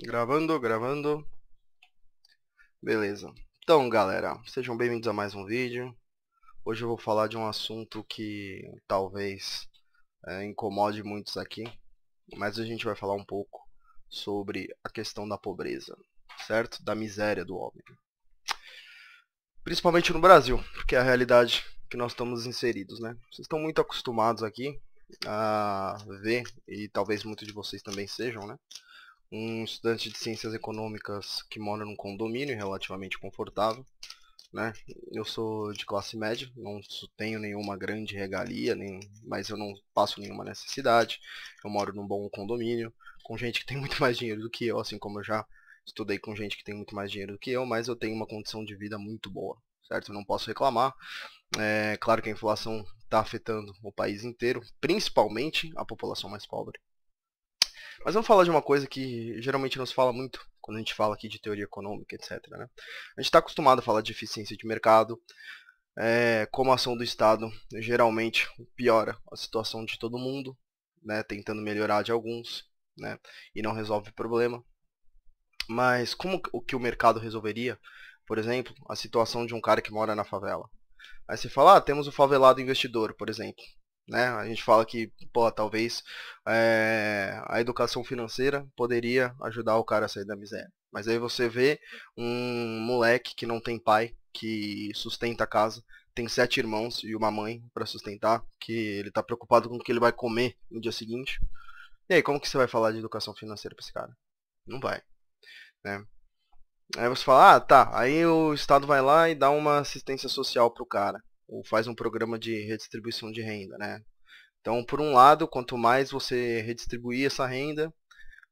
Gravando, gravando. Beleza. Então, galera, sejam bem-vindos a mais um vídeo. Hoje eu vou falar de um assunto que talvez é, incomode muitos aqui, mas a gente vai falar um pouco sobre a questão da pobreza, certo? Da miséria do homem. Principalmente no Brasil, porque é a realidade que nós estamos inseridos, né? Vocês estão muito acostumados aqui a ver, e talvez muitos de vocês também sejam, né? um estudante de ciências econômicas que mora num condomínio relativamente confortável, né? Eu sou de classe média, não tenho nenhuma grande regalia, nem, mas eu não passo nenhuma necessidade. Eu moro num bom condomínio, com gente que tem muito mais dinheiro do que eu, assim como eu já estudei com gente que tem muito mais dinheiro do que eu, mas eu tenho uma condição de vida muito boa, certo? Eu não posso reclamar. É claro que a inflação está afetando o país inteiro, principalmente a população mais pobre, mas vamos falar de uma coisa que geralmente não se fala muito quando a gente fala aqui de teoria econômica, etc. Né? A gente está acostumado a falar de eficiência de mercado, é, como a ação do Estado geralmente piora a situação de todo mundo, né, tentando melhorar de alguns, né, e não resolve o problema. Mas como o que o mercado resolveria, por exemplo, a situação de um cara que mora na favela? Aí você fala, ah, temos o favelado investidor, por exemplo. Né? A gente fala que, pô, talvez é, a educação financeira poderia ajudar o cara a sair da miséria. Mas aí você vê um moleque que não tem pai, que sustenta a casa, tem sete irmãos e uma mãe para sustentar, que ele está preocupado com o que ele vai comer no dia seguinte. E aí, como que você vai falar de educação financeira para esse cara? Não vai. Né? Aí você fala, ah, tá, aí o Estado vai lá e dá uma assistência social pro cara ou faz um programa de redistribuição de renda, né? Então, por um lado, quanto mais você redistribuir essa renda,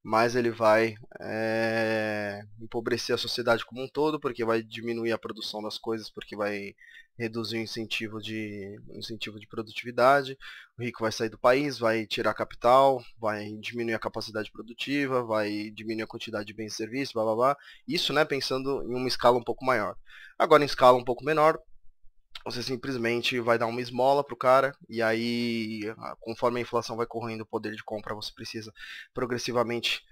mais ele vai é, empobrecer a sociedade como um todo, porque vai diminuir a produção das coisas, porque vai reduzir o incentivo de, incentivo de produtividade, o rico vai sair do país, vai tirar capital, vai diminuir a capacidade produtiva, vai diminuir a quantidade de bens e serviços, blá blá blá. Isso né, pensando em uma escala um pouco maior. Agora em escala um pouco menor, você simplesmente vai dar uma esmola pro cara e aí ah, conforme a inflação vai correndo o poder de compra você precisa progressivamente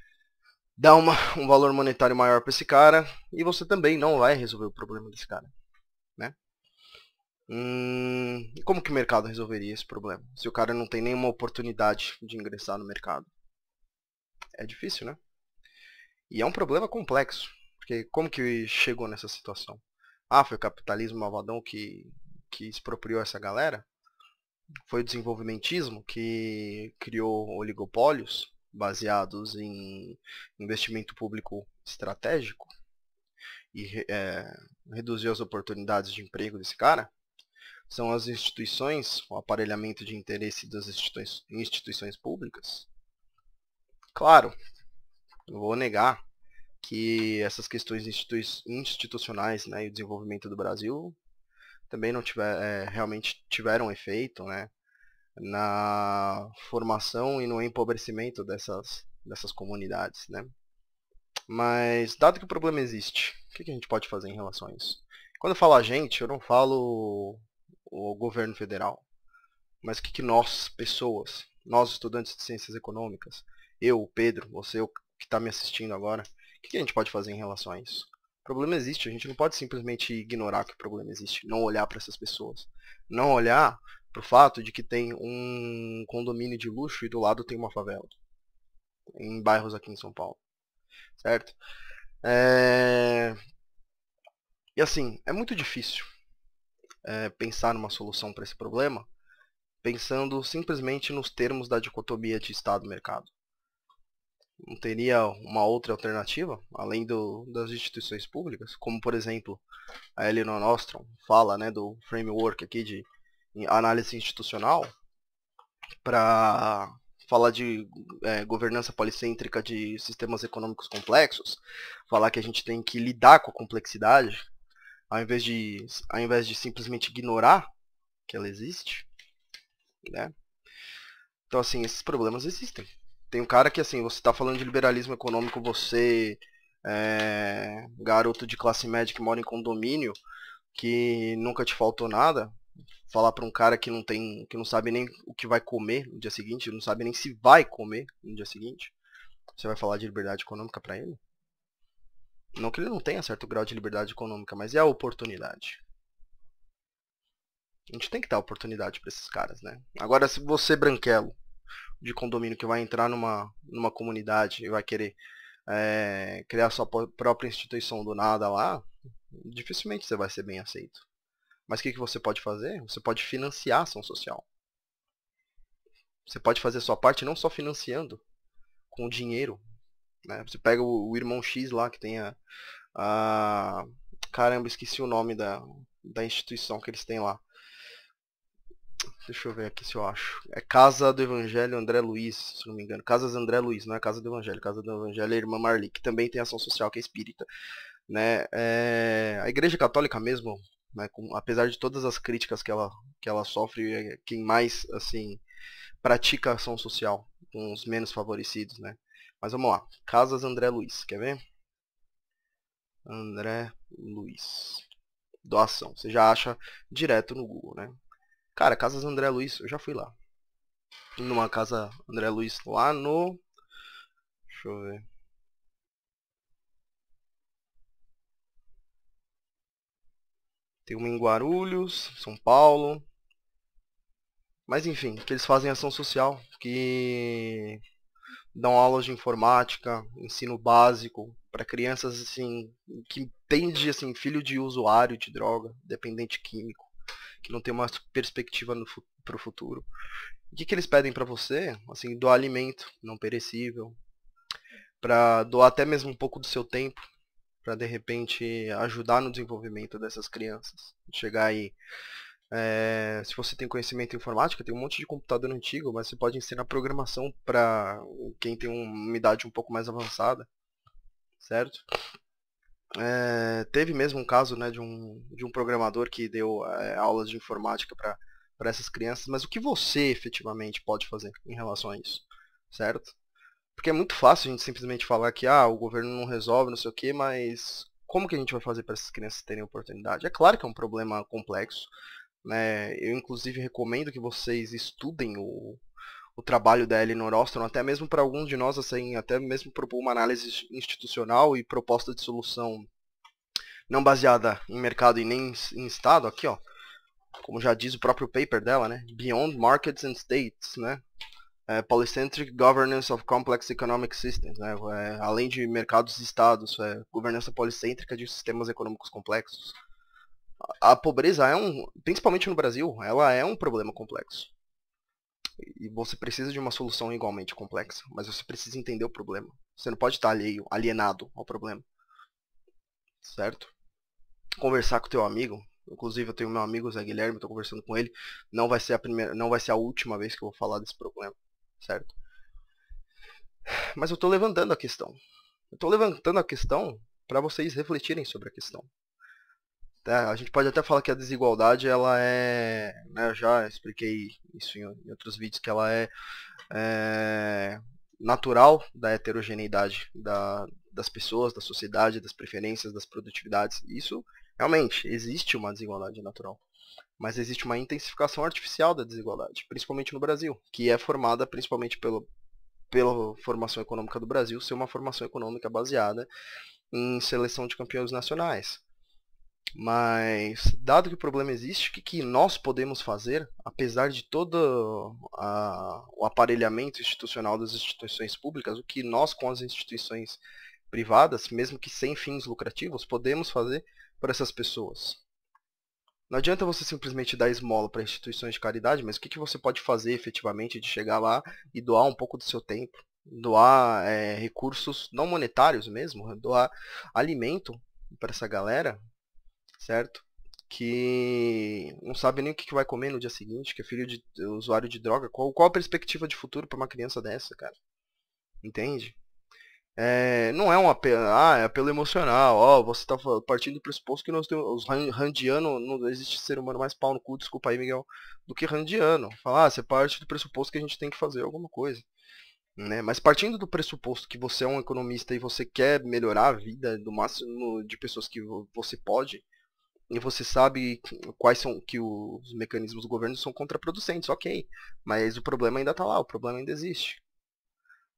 dar uma, um valor monetário maior para esse cara e você também não vai resolver o problema desse cara né hum, como que o mercado resolveria esse problema se o cara não tem nenhuma oportunidade de ingressar no mercado é difícil né e é um problema complexo porque como que chegou nessa situação ah, foi o capitalismo malvadão que, que expropriou essa galera? Foi o desenvolvimentismo que criou oligopólios baseados em investimento público estratégico e é, reduziu as oportunidades de emprego desse cara? São as instituições, o aparelhamento de interesse das instituições públicas? Claro, não vou negar que essas questões institucionais né, e o desenvolvimento do Brasil também não tiver, é, realmente tiveram efeito né, na formação e no empobrecimento dessas, dessas comunidades. Né. Mas, dado que o problema existe, o que a gente pode fazer em relação a isso? Quando eu falo a gente, eu não falo o governo federal, mas o que, que nós, pessoas, nós estudantes de ciências econômicas, eu, o Pedro, você que está me assistindo agora, o que a gente pode fazer em relação a isso? O problema existe, a gente não pode simplesmente ignorar que o problema existe, não olhar para essas pessoas. Não olhar para o fato de que tem um condomínio de luxo e do lado tem uma favela. Em bairros aqui em São Paulo. Certo? É... E assim, é muito difícil é, pensar numa solução para esse problema pensando simplesmente nos termos da dicotomia de Estado-mercado não teria uma outra alternativa, além do, das instituições públicas, como por exemplo a Eleanor Nostrom fala né, do framework aqui de análise institucional, para falar de é, governança policêntrica de sistemas econômicos complexos, falar que a gente tem que lidar com a complexidade, ao invés de, ao invés de simplesmente ignorar que ela existe. Né? Então assim, esses problemas existem. Tem um cara que, assim, você está falando de liberalismo econômico, você, é, garoto de classe média que mora em condomínio, que nunca te faltou nada, falar para um cara que não tem, que não sabe nem o que vai comer no dia seguinte, não sabe nem se vai comer no dia seguinte, você vai falar de liberdade econômica para ele? Não que ele não tenha certo grau de liberdade econômica, mas é a oportunidade. A gente tem que dar oportunidade para esses caras, né? Agora, se você, branquelo, de condomínio que vai entrar numa, numa comunidade e vai querer é, criar sua própria instituição do nada lá, dificilmente você vai ser bem aceito. Mas o que, que você pode fazer? Você pode financiar a ação social. Você pode fazer sua parte não só financiando, com dinheiro. Né? Você pega o, o irmão X lá que tem a, a, Caramba, esqueci o nome da, da instituição que eles têm lá. Deixa eu ver aqui se eu acho. É Casa do Evangelho André Luiz, se não me engano. Casas André Luiz, não é Casa do Evangelho. Casa do Evangelho é a Irmã Marli, que também tem ação social, que é espírita. Né? É... A Igreja Católica mesmo, né? Com... apesar de todas as críticas que ela, que ela sofre, é quem mais assim pratica ação social com os menos favorecidos. Né? Mas vamos lá. Casas André Luiz, quer ver? André Luiz doação. Você já acha direto no Google, né? Cara, Casas André Luiz, eu já fui lá. Numa casa André Luiz lá no. Deixa eu ver. Tem uma em Guarulhos, São Paulo. Mas enfim, que eles fazem é ação social, que dão aulas de informática, ensino básico para crianças assim que tende assim filho de usuário de droga, dependente químico que não tem uma perspectiva para o futuro. O que, que eles pedem para você? Assim, doar alimento não perecível, para doar até mesmo um pouco do seu tempo, para de repente ajudar no desenvolvimento dessas crianças. Chegar aí, é, se você tem conhecimento em informática, tem um monte de computador antigo, mas você pode ensinar programação para quem tem uma idade um pouco mais avançada, certo? É, teve mesmo um caso né, de, um, de um programador que deu é, aulas de informática para essas crianças, mas o que você efetivamente pode fazer em relação a isso, certo? Porque é muito fácil a gente simplesmente falar que ah, o governo não resolve, não sei o que, mas como que a gente vai fazer para essas crianças terem oportunidade? É claro que é um problema complexo. Né? Eu inclusive recomendo que vocês estudem o, o trabalho da Eleanor Ostrom, até mesmo para alguns de nós, assim, até mesmo propor uma análise institucional e proposta de solução não baseada em mercado e nem em Estado, aqui, ó, como já diz o próprio paper dela, né, Beyond Markets and States, né, é, Polycentric Governance of Complex Economic Systems, né, é, além de mercados e estados, é, governança policêntrica de sistemas econômicos complexos. A, a pobreza é um, principalmente no Brasil, ela é um problema complexo e você precisa de uma solução igualmente complexa, mas você precisa entender o problema. Você não pode estar alheio, alienado ao problema. Certo? Conversar com teu amigo, inclusive eu tenho meu amigo Zé Guilherme, estou conversando com ele, não vai ser a primeira, não vai ser a última vez que eu vou falar desse problema, certo? Mas eu estou levantando a questão. Eu tô levantando a questão para vocês refletirem sobre a questão. É, a gente pode até falar que a desigualdade ela é, né, eu já expliquei isso em, em, outros vídeos que ela é, é natural da heterogeneidade da, das pessoas, da sociedade, das preferências, das produtividades. Isso realmente existe uma desigualdade natural, mas existe uma intensificação artificial da desigualdade, principalmente no Brasil, que é formada principalmente pelo pela formação econômica do Brasil ser uma formação econômica baseada em seleção de campeões nacionais, mas, dado que o problema existe, o que, que nós podemos fazer, apesar de todo a, o aparelhamento institucional das instituições públicas, o que nós, com as instituições privadas, mesmo que sem fins lucrativos, podemos fazer para essas pessoas? Não adianta você simplesmente dar esmola para instituições de caridade, mas o que, que você pode fazer efetivamente de chegar lá e doar um pouco do seu tempo? Doar é, recursos não monetários mesmo, doar alimento para essa galera, certo? Que não sabe nem o que vai comer no dia seguinte, que é filho de é usuário de droga. Qual, qual a perspectiva de futuro para uma criança dessa, cara? Entende? É, não é um apelo, ah, é apelo emocional, ó, oh, você tá partindo do pressuposto que nós temos, os randiano, não existe ser humano mais pau no cu, desculpa aí, Miguel, do que randiano. Falar, ah, você parte do pressuposto que a gente tem que fazer alguma coisa. Né? Mas partindo do pressuposto que você é um economista e você quer melhorar a vida do máximo de pessoas que você pode, e você sabe quais são que os mecanismos do governo são contraproducentes, ok. Mas o problema ainda está lá, o problema ainda existe.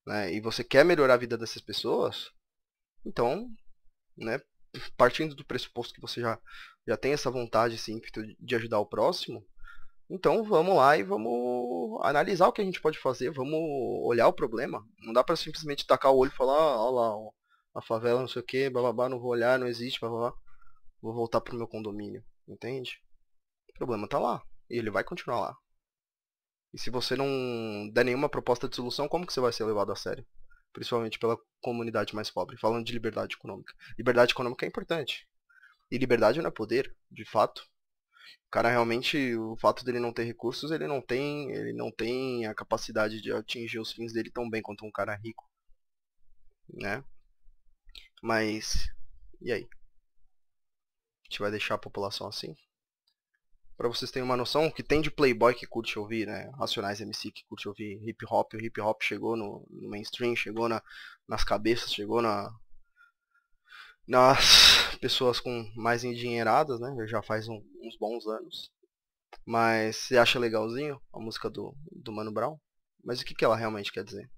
Né? E você quer melhorar a vida dessas pessoas, então, né, partindo do pressuposto que você já, já tem essa vontade, esse ímpeto de ajudar o próximo, então vamos lá e vamos analisar o que a gente pode fazer, vamos olhar o problema. Não dá para simplesmente tacar o olho e falar, ah, olha lá, a favela não sei o que, bababá, não vou olhar, não existe, blá vou voltar pro meu condomínio, entende? O problema tá lá, e ele vai continuar lá. E se você não der nenhuma proposta de solução, como que você vai ser levado a sério? Principalmente pela comunidade mais pobre, falando de liberdade econômica. Liberdade econômica é importante. E liberdade não é poder, de fato. O cara realmente, o fato dele não ter recursos, ele não tem, ele não tem a capacidade de atingir os fins dele tão bem quanto um cara rico, né? Mas e aí? A gente vai deixar a população assim. Pra vocês terem uma noção, o que tem de playboy que curte ouvir, né? Racionais MC que curte ouvir hip hop. O hip hop chegou no, no mainstream, chegou na, nas cabeças, chegou na, nas pessoas com mais endinheiradas, né? Já faz um, uns bons anos. Mas você acha legalzinho a música do, do Mano Brown? Mas o que, que ela realmente quer dizer?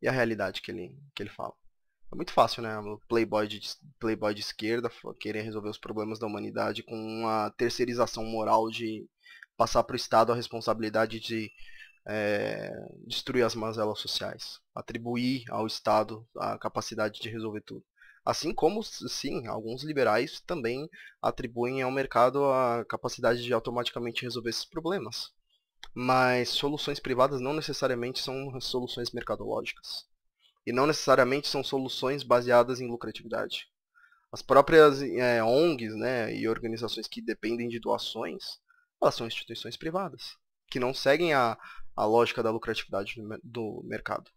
E a realidade que ele, que ele fala? É muito fácil, né? O playboy de, playboy de esquerda querer resolver os problemas da humanidade com uma terceirização moral de passar para o Estado a responsabilidade de é, destruir as mazelas sociais, atribuir ao Estado a capacidade de resolver tudo. Assim como, sim, alguns liberais também atribuem ao mercado a capacidade de automaticamente resolver esses problemas. Mas soluções privadas não necessariamente são soluções mercadológicas e não necessariamente são soluções baseadas em lucratividade. As próprias é, ONGs né, e organizações que dependem de doações, elas são instituições privadas, que não seguem a, a lógica da lucratividade do mercado.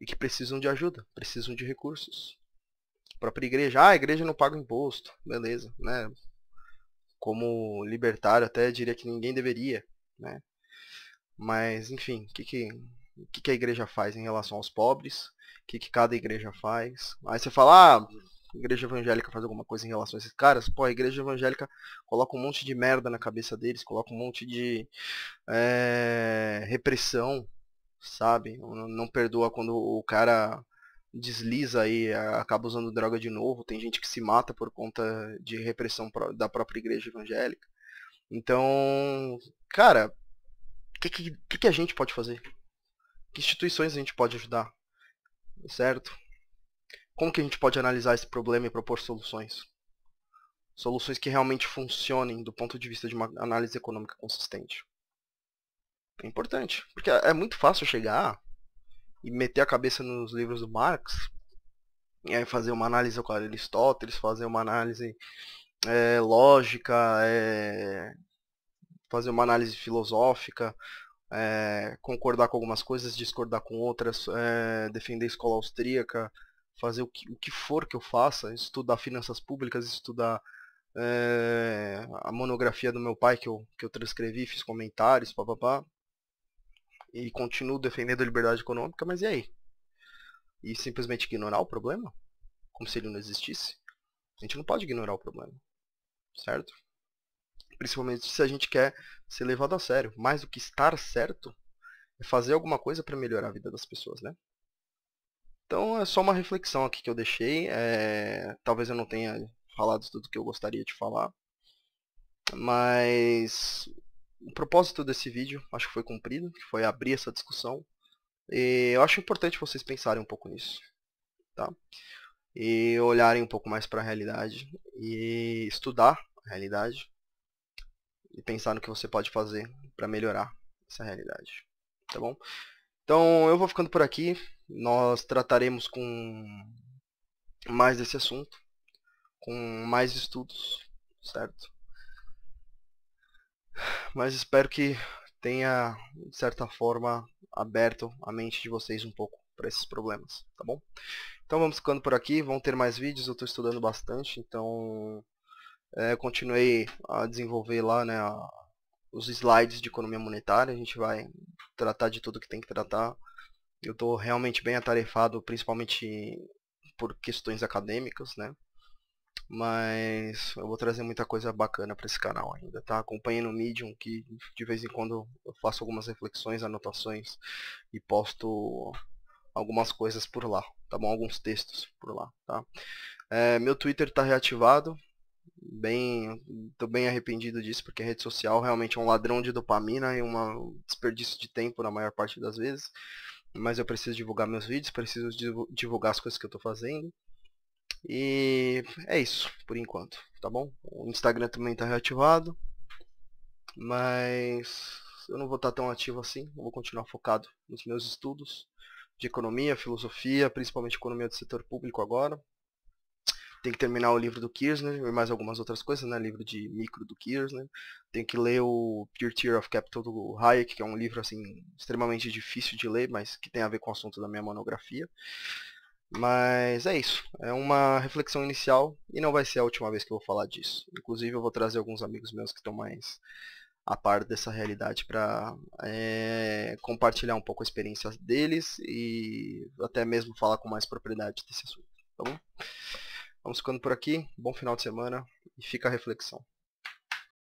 E que precisam de ajuda, precisam de recursos. A própria igreja, ah, a igreja não paga imposto, beleza, né? Como libertário até diria que ninguém deveria, né? Mas, enfim, o que, que o que, que a igreja faz em relação aos pobres, o que, que cada igreja faz. Aí você fala, ah, a igreja evangélica faz alguma coisa em relação a esses caras, pô, a igreja evangélica coloca um monte de merda na cabeça deles, coloca um monte de é, repressão, sabe? Não, não perdoa quando o cara desliza e eh, acaba usando droga de novo, tem gente que se mata por conta de repressão da própria igreja evangélica. Então, cara, o que, que, que a gente pode fazer? Que instituições a gente pode ajudar? Certo? Como que a gente pode analisar esse problema e propor soluções? Soluções que realmente funcionem do ponto de vista de uma análise econômica consistente. É importante, porque é muito fácil chegar e meter a cabeça nos livros do Marx e aí fazer uma análise com Aristóteles, fazer uma análise é, lógica, é, fazer uma análise filosófica, é, concordar com algumas coisas, discordar com outras, é, defender a escola austríaca, fazer o que, o que for que eu faça, estudar finanças públicas, estudar é, a monografia do meu pai que eu, que eu transcrevi, fiz comentários, papapá. E continuo defendendo a liberdade econômica, mas e aí? E simplesmente ignorar o problema? Como se ele não existisse? A gente não pode ignorar o problema, certo? Principalmente se a gente quer ser levado a sério. Mais do que estar certo, é fazer alguma coisa para melhorar a vida das pessoas, né? Então é só uma reflexão aqui que eu deixei. É... Talvez eu não tenha falado tudo que eu gostaria de falar. Mas o propósito desse vídeo acho que foi cumprido, que foi abrir essa discussão. E eu acho importante vocês pensarem um pouco nisso. Tá? E olharem um pouco mais para a realidade. E estudar a realidade e pensar no que você pode fazer para melhorar essa realidade, tá bom? Então eu vou ficando por aqui, nós trataremos com mais desse assunto, com mais estudos, certo? Mas espero que tenha, de certa forma, aberto a mente de vocês um pouco para esses problemas, tá bom? Então vamos ficando por aqui, vão ter mais vídeos, eu estou estudando bastante, então é, continuei a desenvolver lá né, a, os slides de economia monetária, a gente vai tratar de tudo que tem que tratar. Eu estou realmente bem atarefado, principalmente por questões acadêmicas, né? Mas eu vou trazer muita coisa bacana para esse canal ainda, tá? acompanhando no Medium que de vez em quando eu faço algumas reflexões, anotações e posto algumas coisas por lá, tá bom? Alguns textos por lá, tá? É, meu Twitter está reativado, bem, tô bem arrependido disso, porque a rede social realmente é um ladrão de dopamina e uma, um desperdício de tempo na maior parte das vezes. Mas eu preciso divulgar meus vídeos, preciso divulgar as coisas que eu tô fazendo. E é isso, por enquanto, tá bom? O Instagram também tá reativado, mas eu não vou estar tá tão ativo assim, vou continuar focado nos meus estudos de economia, filosofia, principalmente economia do setor público agora, tem que terminar o livro do Kirchner e mais algumas outras coisas, né? Livro de micro do Kirchner. Tem que ler o Pure Tear of Capital do Hayek, que é um livro assim extremamente difícil de ler, mas que tem a ver com o assunto da minha monografia. Mas é isso. É uma reflexão inicial e não vai ser a última vez que eu vou falar disso. Inclusive eu vou trazer alguns amigos meus que estão mais a par dessa realidade para é, compartilhar um pouco a experiência deles e até mesmo falar com mais propriedade desse assunto. Tá bom? Vamos ficando por aqui. Bom final de semana e fica a reflexão.